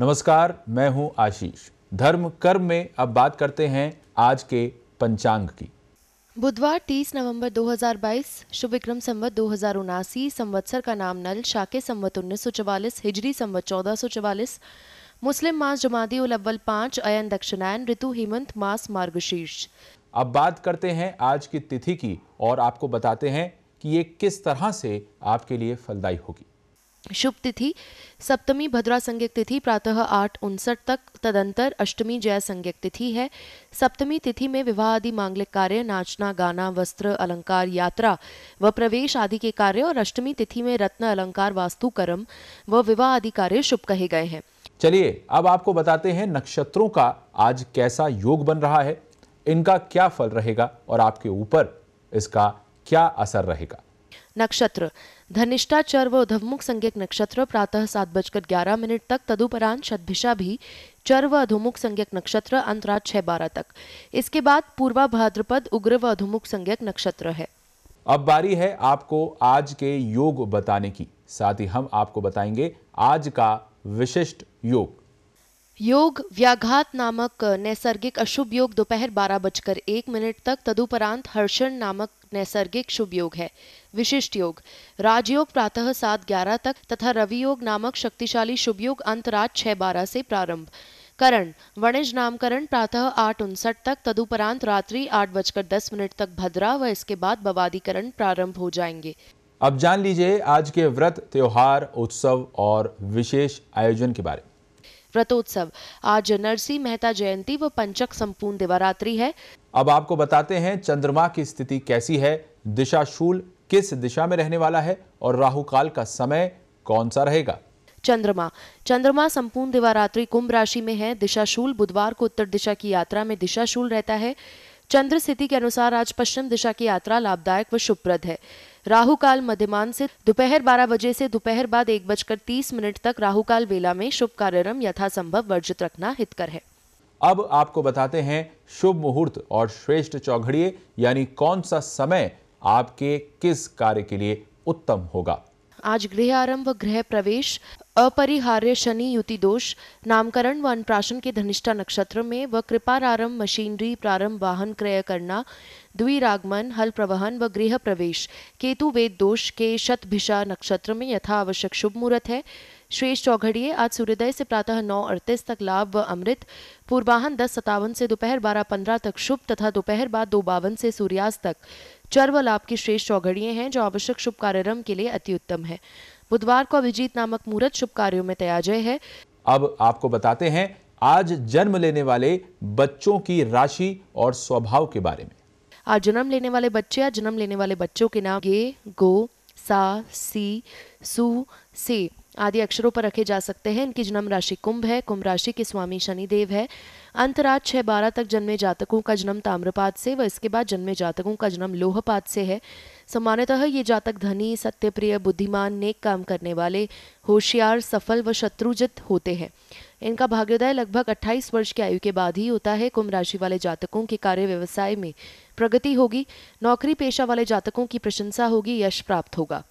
नमस्कार मैं हूं आशीष धर्म कर्म में अब बात करते हैं आज के पंचांग की बुधवार 30 नवंबर 2022 शुभ विक्रम संवत दो हजार उनासी संवत्सर का नाम नल शाके संवत उन्नीस सौ चवालीस हिजरी संवत चौदह सौ चवालीस मुस्लिम मास जमादी उल अव्वल पांच अयन दक्षिणायन ऋतु हेमंत मास मार्गशीर्ष अब बात करते हैं आज की तिथि की और आपको बताते हैं कि ये किस तरह से आपके लिए फलदायी होगी शुभ तिथि सप्तमी भद्रा संज्ञक तिथि प्रातः आठ उनसठ तक तदंतर अष्टमी जय संज्ञक तिथि है सप्तमी तिथि में विवाह आदि मांगलिक कार्य नाचना गाना वस्त्र अलंकार यात्रा व प्रवेश आदि के कार्य और अष्टमी तिथि में रत्न अलंकार वास्तु कर्म व विवाह आदि कार्य शुभ कहे गए हैं चलिए अब आपको बताते हैं नक्षत्रों का आज कैसा योग बन रहा है इनका क्या फल रहेगा और आपके ऊपर इसका क्या असर रहेगा नक्षत्र चर व उधवमुख संज्ञक नक्षत्र प्रातः सात बजकर ग्यारह मिनट तक तदुपरांत शतभिषा भी चर व अधोमुख संज्ञक नक्षत्र अंत छह बारह तक इसके बाद पूर्वा भाद्रपद उग्र व अधोमुख संज्ञक नक्षत्र है अब बारी है आपको आज के योग बताने की साथ ही हम आपको बताएंगे आज का विशिष्ट योग योग व्याघात नामक नैसर्गिक अशुभ योग दोपहर बारह बजकर एक मिनट तक तदुपरांत हर्षण नामक नैसर्गिक शुभ योग है विशिष्ट योग राजयोग प्रातः सात ग्यारह तक तथा रवि योग नामक शक्तिशाली शुभ योग अंतरात छह बारह से प्रारंभ करण वणिज नामकरण प्रातः आठ उनसठ तक तदुपरांत रात्रि आठ बजकर दस मिनट तक भद्रा व इसके बाद बवादीकरण प्रारंभ हो जाएंगे अब जान लीजिए आज के व्रत त्योहार उत्सव और विशेष आयोजन के बारे में व्रतोत्सव आज नरसी मेहता जयंती व पंचक संपूर्ण दिवारात्रि है अब आपको बताते हैं चंद्रमा की स्थिति कैसी है दिशाशूल किस दिशा में रहने वाला है और राहु काल का समय कौन सा रहेगा चंद्रमा चंद्रमा संपूर्ण दिवारात्रि कुंभ राशि में है दिशाशूल बुधवार को उत्तर दिशा की यात्रा में दिशाशूल रहता है चंद्र स्थिति के अनुसार आज पश्चिम दिशा की यात्रा लाभदायक व शुभप्रद है राहु काल मध्यमान से दोपहर 12 बजे से दोपहर बाद एक बजकर तीस मिनट तक राहु काल वेला में शुभ कार्यक्रम यथासंभव वर्जित रखना हितकर है अब आपको बताते हैं शुभ मुहूर्त और श्रेष्ठ चौघड़िए यानी कौन सा समय आपके किस कार्य के लिए उत्तम होगा आज गृह आरंभ गृह प्रवेश अपरिहार्य शनि युति दोष नामकरण व अनुप्राशन के धनिष्ठा नक्षत्र में व कृपारारंभ मशीनरी प्रारंभ वाहन क्रय करना द्विरागमन हल प्रवहन व गृह प्रवेश केतु वेद दोष के शतभिषा नक्षत्र में यथा आवश्यक शुभ मुहूर्त है श्रेष्ठ चौघड़िए आज सूर्योदय से प्रातः नौ अड़तीस तक लाभ व अमृत पूर्वाहन दस सतावन से दोपहर बारह पंद्रह तक शुभ तथा दोपहर बाद दो बावन से सूर्यास्त तक चर्व लाभ की श्रेष्ठ चौघड़िये हैं जो आवश्यक शुभ कार्यक्रम के लिए अति उत्तम है बुधवार को अभिजीत नामक मुहूर्त शुभ कार्यो में तयाजय है अब आपको बताते हैं आज जन्म लेने वाले बच्चों की राशि और स्वभाव के बारे में आज जन्म लेने वाले बच्चे या जन्म लेने वाले बच्चों के नाम गे गो सा सी सु से आदि अक्षरों पर रखे जा सकते हैं इनकी जन्म राशि कुंभ है कुंभ राशि के स्वामी शनिदेव है अंतराज छह बारह तक जन्मे जातकों का जन्म ताम्रपात से व इसके बाद जन्मे जातकों का जन्म लोहपात से है सामान्यतः ये जातक धनी सत्यप्रिय बुद्धिमान नेक काम करने वाले होशियार सफल व शत्रुजित होते हैं इनका भाग्योदय लगभग 28 वर्ष की आयु के बाद ही होता है कुंभ राशि वाले जातकों के कार्य व्यवसाय में प्रगति होगी नौकरी पेशा वाले जातकों की प्रशंसा होगी यश प्राप्त होगा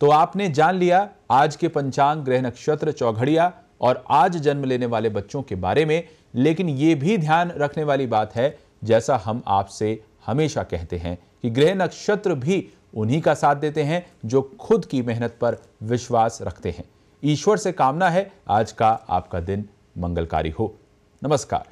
तो आपने जान लिया आज के पंचांग ग्रह नक्षत्र चौघड़िया और आज जन्म लेने वाले बच्चों के बारे में लेकिन ये भी ध्यान रखने वाली बात है जैसा हम आपसे हमेशा कहते हैं कि ग्रह नक्षत्र भी उन्हीं का साथ देते हैं जो खुद की मेहनत पर विश्वास रखते हैं ईश्वर से कामना है आज का आपका दिन मंगलकारी हो नमस्कार